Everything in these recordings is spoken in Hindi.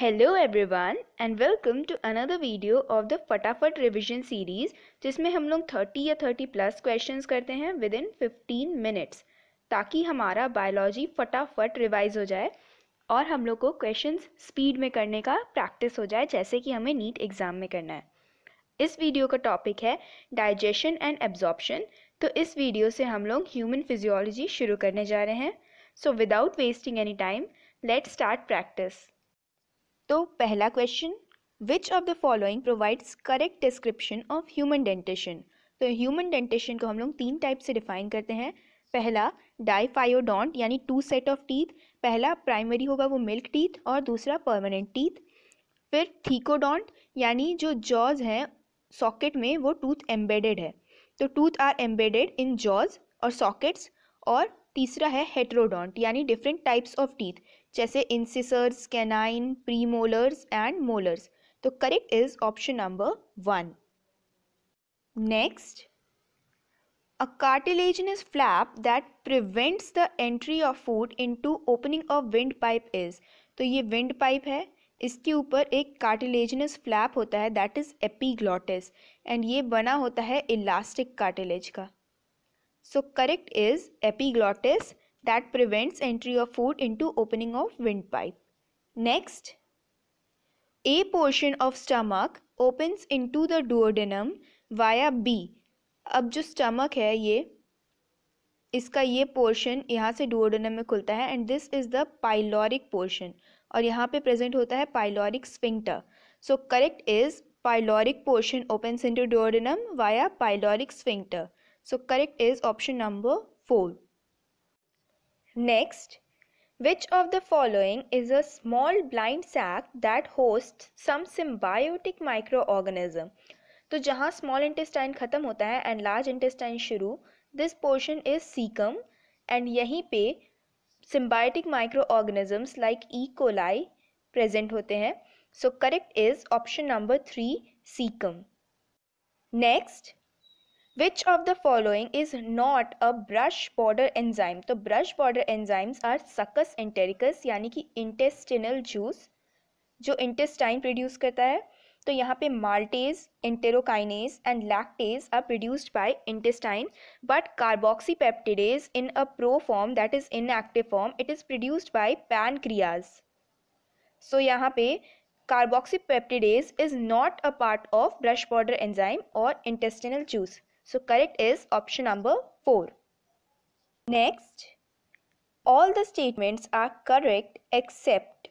Hello everyone and welcome to another video of the फटाफट रिवीजन सीरीज़ जिसमें हम लोग 30 या 30 प्लस क्वेश्चंस करते हैं विद इन 15 मिनट्स ताकि हमारा बायोलॉजी फटाफट रिवाइज हो जाए और हम लोग को क्वेश्चंस स्पीड में करने का प्रैक्टिस हो जाए जैसे कि हमें नीट एग्ज़ाम में करना है इस वीडियो का टॉपिक है डाइजेशन एंड एब्जॉर्बशन तो इस वीडियो से हम लोग ह्यूमन फिजियोलॉजी शुरू करने जा रहे हैं so without wasting any time let start practice तो पहला question which of the following provides correct description of human dentition तो ह्यूमन डेंटेशन को हम लोग तीन टाइप से डिफाइन करते हैं पहला डाइफायोडोंट यानी टू सेट ऑफ टीथ पहला प्राइमरी होगा वो मिल्क टीथ और दूसरा परमानेंट टीथ फिर थीकोडोंट यानी जो जॉज हैं सॉकेट में वो टूथ एम्बेडेड है तो tooth are embedded in jaws और सॉकेट्स और तीसरा है हेट्रोडोंट यानी डिफरेंट टाइप्स ऑफ टीथ जैसे incisors canine premolars and molars तो correct is option number one next a cartilaginous flap that prevents the entry of food into opening of wind pipe is तो ये विंड पाइप है इसके ऊपर एक कार्टिलेजनस फ्लैप होता है दैट इज एपीग्लॉटिस एंड ये बना होता है इलास्टिक कार्टिलेज का so correct is epiglottis that prevents entry of food into opening of windpipe. Next, a portion of stomach opens into the duodenum via B. अब जो stomach है ये इसका ये portion यहाँ से duodenum में खुलता है and this is the pyloric portion और यहाँ पे present होता है pyloric sphincter. So correct is pyloric portion opens into duodenum via pyloric sphincter. So correct is option number 4. Next which of the following is a small blind blind that host some symbiotic micro microorganism? तो जहाँ स्मॉल इंटेस्टाइन ख़त्म होता है एंड लार्ज इंटेस्टाइन शुरू this portion is caecum and यहीं पे symbiotic microorganisms like E coli present होते हैं so correct is option number three caecum next which of the following is not a brush border enzyme तो ब्रश बॉर्डर एंजाइम्स आर सकस एंटेरिकस यानी कि इंटेस्टिनल जूस जो इंटेस्टाइन प्रोड्यूस करता है तो यहाँ पे maltase enterokinase and lactase are produced by intestine but carboxypeptidase in a pro form that is inactive form it is produced by pancreas so यहाँ पे carboxypeptidase is not a part of brush border enzyme और intestinal juice So correct is option number 4. Next, all the statements are correct except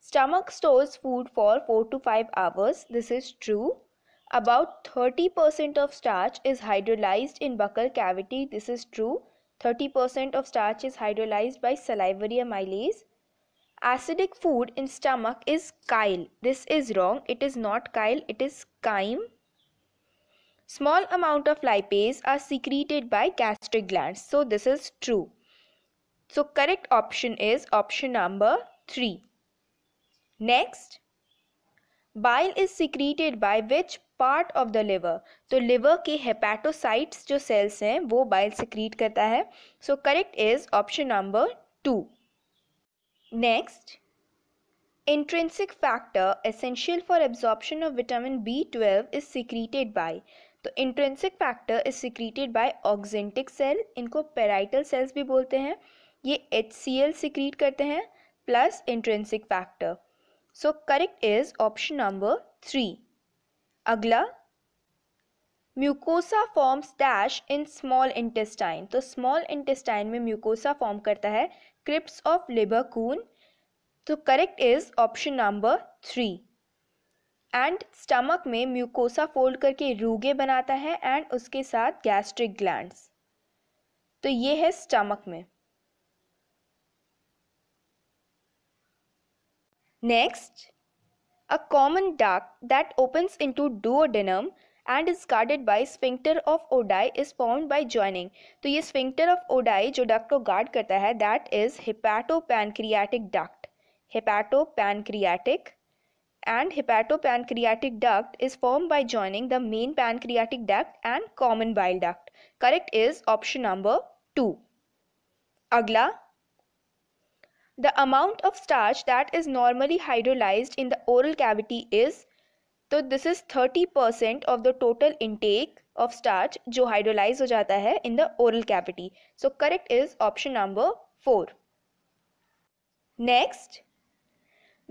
stomach stores food for 4 to 5 hours. This is true. About 30% of starch is hydrolyzed in buccal cavity. This is true. 30% of starch is hydrolyzed by salivary amylase. Acidic food in stomach is chyle. This is wrong. It is not chyle. It is chyme. Small amount of lipase are secreted by gastric glands. So this is true. So correct option is option number 3. Next, bile is secreted by which part of the liver? so liver के hepatocytes जो सेल्स हैं secrete bile. So correct is option number two. Next, intrinsic factor essential for absorption of vitamin B12 is secreted by तो intrinsic factor is secreted by oxyntic cell इनको पेराइटल सेल्स भी बोलते हैं ये एच सी एल सिक्रीट करते हैं plus intrinsic factor so correct is option number three अगला mucosa forms dash in small intestine तो स्मॉल इंटेस्टाइन में म्यूकोसा फॉर्म करता है क्रिप्स ऑफ लेबर कून तो correct is option number three and stomach में म्यूकोसा फोल्ड करके रूगे बनाता है एंड उसके साथ गैस्ट्रिक ग्लैंड तो ये है स्टमक में next a common duct that opens into duodenum and is guarded by sphincter of Oddi is form by joining तो ये स्फिंक्टर ऑफ ओडाई जो डक्ट को गार्ड करता है that is hepatopancreatic duct hepatopancreatic and hepatopancreatic duct is formed by joining the main pancreatic duct and common bile duct. Correct is option number 2. Agla The amount of starch that is normally hydrolyzed in the oral cavity is तो this is 30 percent of the total intake of starch जो हाइड्रोलाइज हो जाता है in the oral cavity so correct is option number four next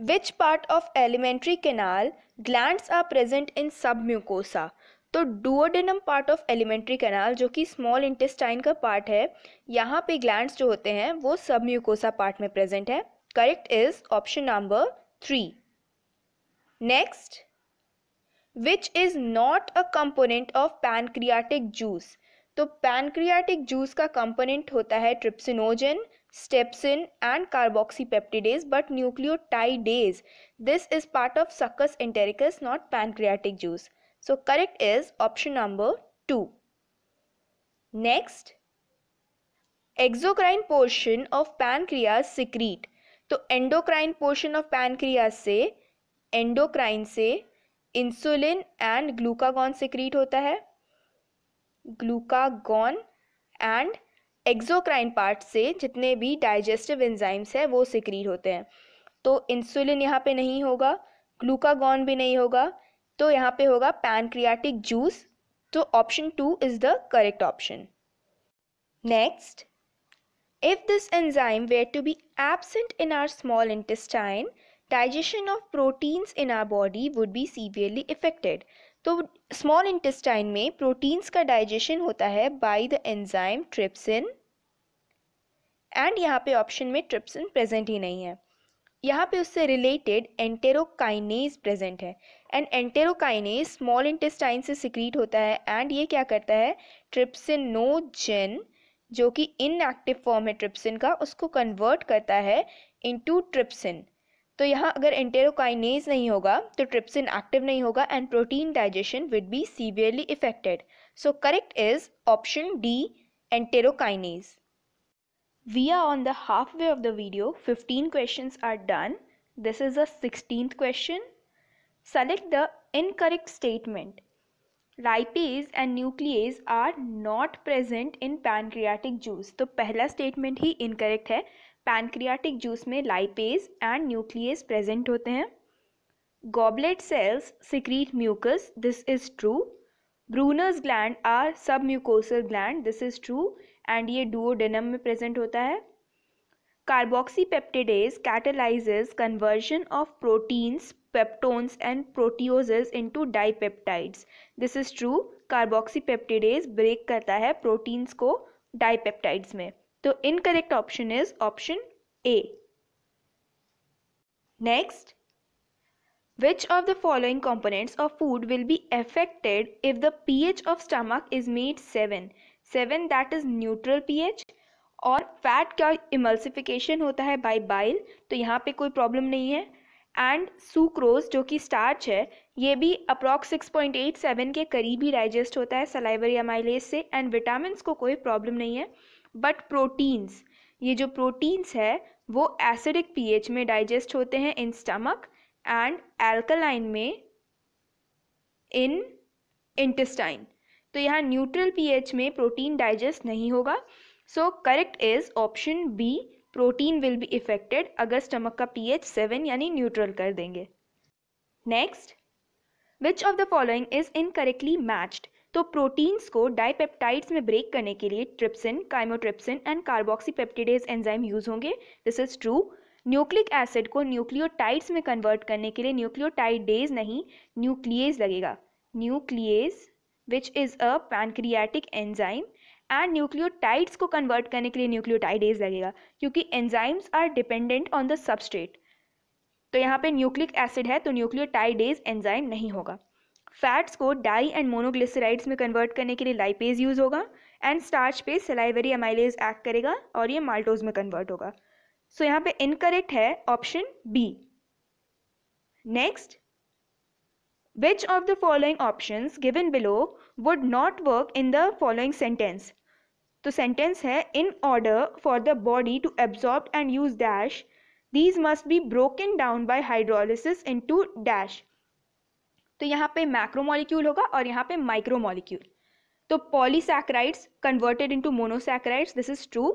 which part of alimentary canal glands are present in submucosa तो duodenum part of alimentary canal जो कि स्मॉल इंटेस्टाइन का पार्ट है यहाँ पे ग्लैंड्स जो होते हैं वो सब म्यूकोसा पार्ट में प्रेजेंट है correct is option number three next which is not a component of pancreatic juice तो पैनक्रियाटिक जूस का कंपोनेंट होता है trypsinogen stepsin and carboxypeptidase but nucleotidase. This is part of succus entericus not pancreatic juice. So correct is option number 2. Next, exocrine portion of pancreas secrete तो एंडोक्राइन पोर्शन ऑफ पैनक्रियाज से एंडोक्राइन से इंसुलिन एंड ग्लूकागॉन सिक्रीट होता है ग्लूकागॉन एंड एक्सोक्राइन पार्ट से जितने भी डाइजेस्टिव एंजाइम्स हैं वो सिक्रीट होते हैं तो इंसुलिन यहाँ पे नहीं होगा ग्लूकागॉन भी नहीं होगा तो यहाँ पे होगा पैनक्रियाटिक जूस तो option two is the correct option next if this enzyme were to be absent in our small intestine digestion of proteins in our body would be severely affected तो स्मॉल इंटेस्टाइन में प्रोटीन्स का डाइजेशन होता है by the enzyme trypsin and यहाँ पे ऑप्शन में ट्रिप्सिन प्रेजेंट ही नहीं है यहाँ पे उससे रिलेटेड एंटेरोकाइनेज प्रेजेंट है एंड एंटेरोकाइनेज स्मॉल इंटेस्टाइन से सिक्रीट होता है एंड ये क्या करता है ट्रिप्सिनोजेन जो कि इनएक्टिव फॉर्म है ट्रिप्सिन का उसको कन्वर्ट करता है इनटू ट्रिप्सिन तो यहाँ अगर एंटेरोकाइनेज नहीं होगा तो ट्रिप्सिन एक्टिव नहीं होगा and protein digestion would be severely affected so correct is option D enterokinase we are on the halfway of the video fifteen question are done this is sixteen question select the incorrect statement lipase and nuclease are not present in pancreatic juice तो पहला स्टेटमेंट ही इनकरेक्ट है पैनक्रियाटिक जूस में लाइपेज एंड न्यूक्लियस प्रेजेंट होते हैं goblet cells secrete mucus this is true Brunner's gland are submucosal gland this is true and ये डुओडेनम में प्रेजेंट होता है peptidase catalyse conversion of proteins peptones and proteoses into dipeptides this is true peptidase break करता है प्रोटीन्स को डाइपेप्टाइड्स में तो incorrect option is option A next which of the following components of food will be affected if the P H of stomach is made seven seven that is neutral P H और फैट का इमल्सिफिकेशन होता है बाई बाइल तो यहाँ पे कोई प्रॉब्लम नहीं है एंड सुक्रोज जो कि स्टार्च है ये भी approx six point eight seven के करीब ही डाइजेस्ट होता है सलाइवरी अमाइलेज से एंड विटामिन को कोई प्रॉब्लम नहीं है बट प्रोटीन्स ये जो प्रोटीन्स है वो एसिडिक पीएच में डाइजेस्ट होते हैं इन स्टमक एंड एल्कलाइन में इन इंटेस्टाइन तो यहाँ न्यूट्रल पीएच में प्रोटीन डाइजेस्ट नहीं होगा so correct is option B protein will be affected अगर स्टमक का पीएच सेवन यानी न्यूट्रल कर देंगे next which of the following is incorrectly matched तो प्रोटीन्स को डाइपेप्टाइड्स में ब्रेक करने के लिए trypsin chymotrypsin and carboxypeptidase enzyme use होंगे this is true nucleic acid को न्यूक्लियोटाइड्स में कन्वर्ट करने के लिए न्यूक्लियोटाइडेज नहीं न्यूक्लियज लगेगा nuclease which is a pancreatic enzyme and nucleotides को कन्वर्ट करने के लिए न्यूक्लियोटाइडेज लगेगा क्योंकि enzymes are dependent on the substrate तो यहाँ पे न्यूक्लिक एसिड है तो न्यूक्लियोटाइडेज एंजाइम नहीं होगा फैट्स को डाई एंड मोनोग्लिसराइड्स में कन्वर्ट करने के लिए लाइपेज यूज़ होगा एंड स्टार्च पे सलाइवरी एमाइलेज एक्ट करेगा और ये माल्टोज में कन्वर्ट होगा सो so, यहाँ पे इनकरेक्ट है option B next which of the following option given below would not work in the following sentence तो सेंटेंस है in order for the body to absorb and use dash these must be broken down by hydrolysis into dash तो यहाँ पे मैक्रोमोलिक्यूल होगा और यहाँ पे माइक्रोमोलिक्यूल तो polysaccharides converted into monosaccharides this is true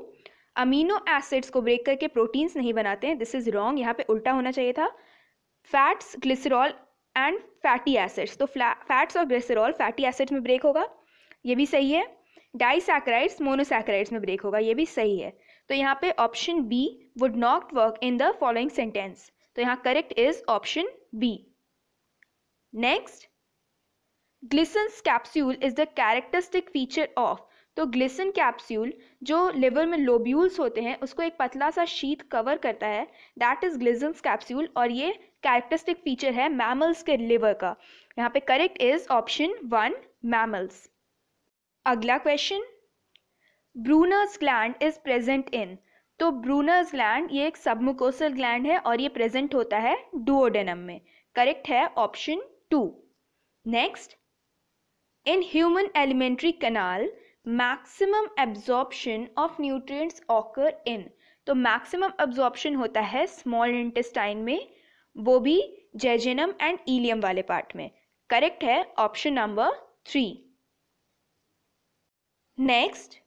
amino acids को ब्रेक करके प्रोटीन्स नहीं बनाते हैं दिस इज रॉन्ग यहाँ पे उल्टा होना चाहिए था fats glycerol and fatty acids तो फैट्स और ग्लिसरॉल फैटी एसिड्स में ब्रेक होगा ये भी सही है डाइसैक्राइड्स मोनोसैक्राइड्स में ब्रेक होगा ये भी सही है तो यहाँ पे option B would not work in the following sentence तो यहाँ correct is option B next Glisson capsule is the characteristic feature of तो ग्लिसन कैप्स्यूल जो लिवर में लोब्यूल्स होते हैं उसको एक पतला सा शीत कवर करता है दैट इज ग्लिसन कैप्स्यूल और ये कैरेक्टरिस्टिक फीचर है मैमल्स के लिवर का यहाँ पे correct is option one mammals अगला question Brunner's gland is present in तो ब्रूनर्स ग्लैंड ये एक सबमुकोसल ग्लैंड है और ये प्रेजेंट होता है डुओडेनम में करेक्ट है option 2. Next, in human alimentary canal, maximum absorption of nutrients occur in तो मैक्सिमम एब्जॉर्प्शन होता है स्मॉल इंटेस्टाइन में वो भी जेजेनम एंड ईलियम वाले पार्ट में करेक्ट है option number three next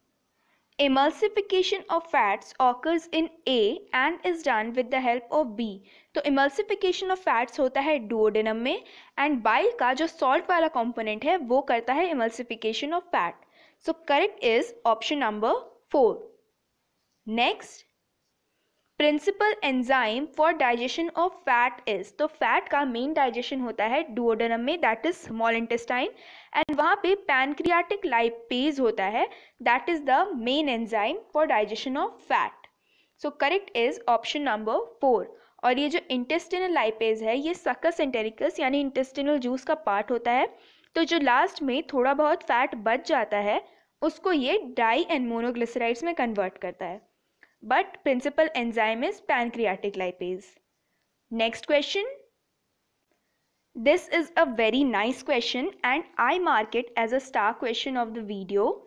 emulsification of fats occurs in A and is done with the help of b तो इमल्सिफिकेशन ऑफ फैट्स होता है डुओडेनम में एंड बाइल का जो सॉल्ट वाला कंपोनेंट है वो करता है emulsification of fat so correct is option number four next principal enzyme for digestion of fat is तो फैट का मेन डाइजेशन होता है डुओडनम में that is small intestine and वहाँ पे पैनक्रियाटिक लाइपेज होता है that is the main enzyme for digestion of fat so correct is option number four और ये जो इंटेस्टिनल लाइपेज है ये सकस एंटेरिकस यानी इंटेस्टिनल जूस का पार्ट होता है तो जो लास्ट में थोड़ा बहुत फैट बच जाता है उसको ये डाई एंड मोनोग्लिसराइड्स में कन्वर्ट करता है but principal enzyme is pancreatic lipase. Next question. This is a very nice question and I mark it as a star question of the video.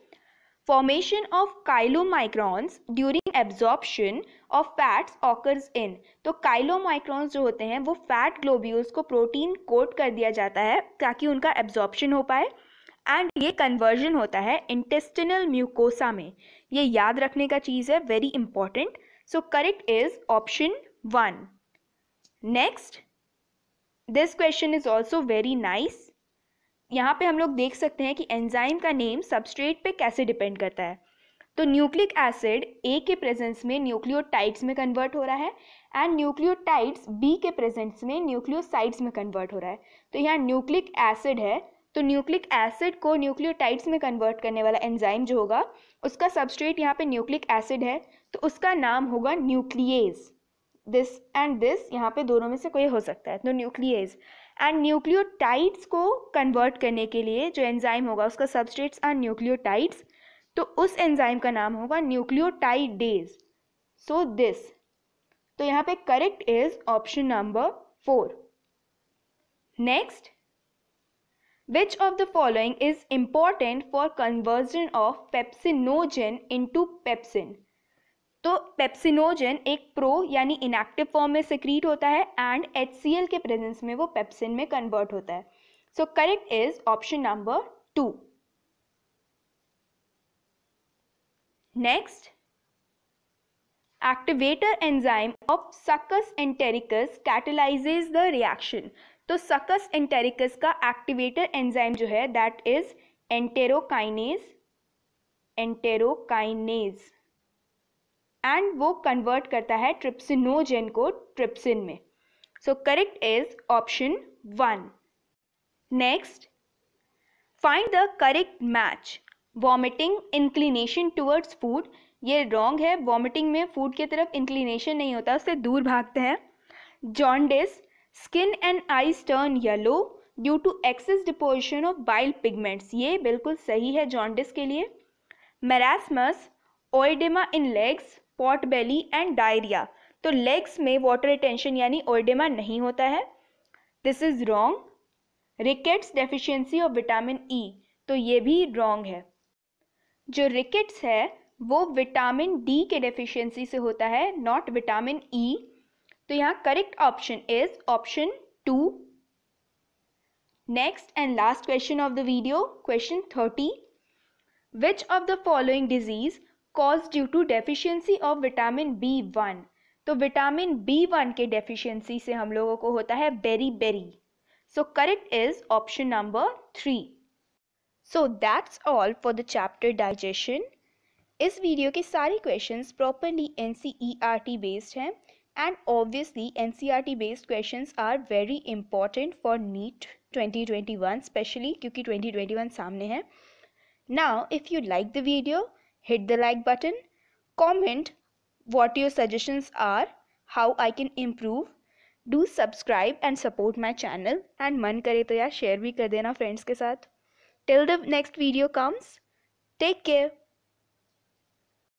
Formation of chylomicrons during absorption of fats occurs in. तो chylomicrons जो होते हैं वो fat globules को protein coat कर दिया जाता है ताकि उनका absorption हो पाए एंड ये कन्वर्जन होता है इंटेस्टिनल म्यूकोसा में ये याद रखने का चीज़ है very important so correct is option one next this question is also very nice यहाँ पे हम लोग देख सकते हैं कि एंजाइम का नेम सबस्ट्रेट पे कैसे डिपेंड करता है तो न्यूक्लिक एसिड ए के प्रेजेंस में न्यूक्लियोटाइड्स में कन्वर्ट हो रहा है एंड न्यूक्लियोटाइड्स बी के प्रेजेंस में न्यूक्लियोसाइड्स में कन्वर्ट हो रहा है तो यहाँ न्यूक्लिक एसिड है तो न्यूक्लिक एसिड को न्यूक्लियोटाइड्स में कन्वर्ट करने वाला एंजाइम जो होगा उसका सबस्ट्रेट यहाँ पे न्यूक्लिक एसिड है तो उसका नाम होगा न्यूक्लियेज दिस एंड दिस यहाँ पे दोनों में से कोई हो सकता है तो न्यूक्लियज एंड न्यूक्लियोटाइड्स को कन्वर्ट करने के लिए जो एंजाइम होगा उसका सबस्ट्रेट्स आर न्यूक्लियोटाइड्स तो उस एंजाइम का नाम होगा न्यूक्लियोटाइड डेज सो दिस तो यहाँ पे correct is option number four next Which of the following is important for conversion of pepsinogen into pepsin? तो पेप्सिनोजन एक प्रो यानी इनएक्टिव फॉर्म में सिक्रीट होता है एंड एच सी एल के प्रेजेंस में वो पेप्सिन में कन्वर्ट होता है so correct is option number two next activator enzyme of succus entericus catalyzes the reaction तो सकस एंटेरिकस का एक्टिवेटर एंजाइम जो है that is enterokinase enterokinase and वो कन्वर्ट करता है ट्रिप्सिनोजेन को ट्रिप्सिन में so correct is option one next find the correct match vomiting inclination towards food ये रॉन्ग है वॉमिटिंग में फूड की तरफ इंक्लिनेशन नहीं होता उससे दूर भागते हैं jaundice skin and eyes turn yellow due to excess deposition of bile pigments ये बिल्कुल सही है जॉन्डिस के लिए marasmus oedema in legs pot belly and diarrhoea तो लेग्स में वाटर रिटेंशन यानी ओइडेमा नहीं होता है this is wrong rickets deficiency of vitamin E तो ये भी रॉन्ग है जो रिकेट्स है वो विटामिन डी के डेफिशिएंसी से होता है नॉट विटामिन ई e, तो यहाँ correct option is option two next and last question of the video question thirty which of the following disease cause due to deficiency of vitamin B one तो विटामिन बी वन के डेफिशिएंसी से हम लोगों को होता है beriberi so correct is option number three so that's all for the chapter digestion इस वीडियो के सारे क्वेश्चंस प्रॉपरली एन बेस्ड हैं and obviously NCRT based questions are very important for neat 2021 specially kyunki 2021 samne hai now if you like the video hit the like button comment what your suggestions are how I can improve do subscribe and support my channel and man kare to यार share bhi kar dena friends ke sath till the next video comes take care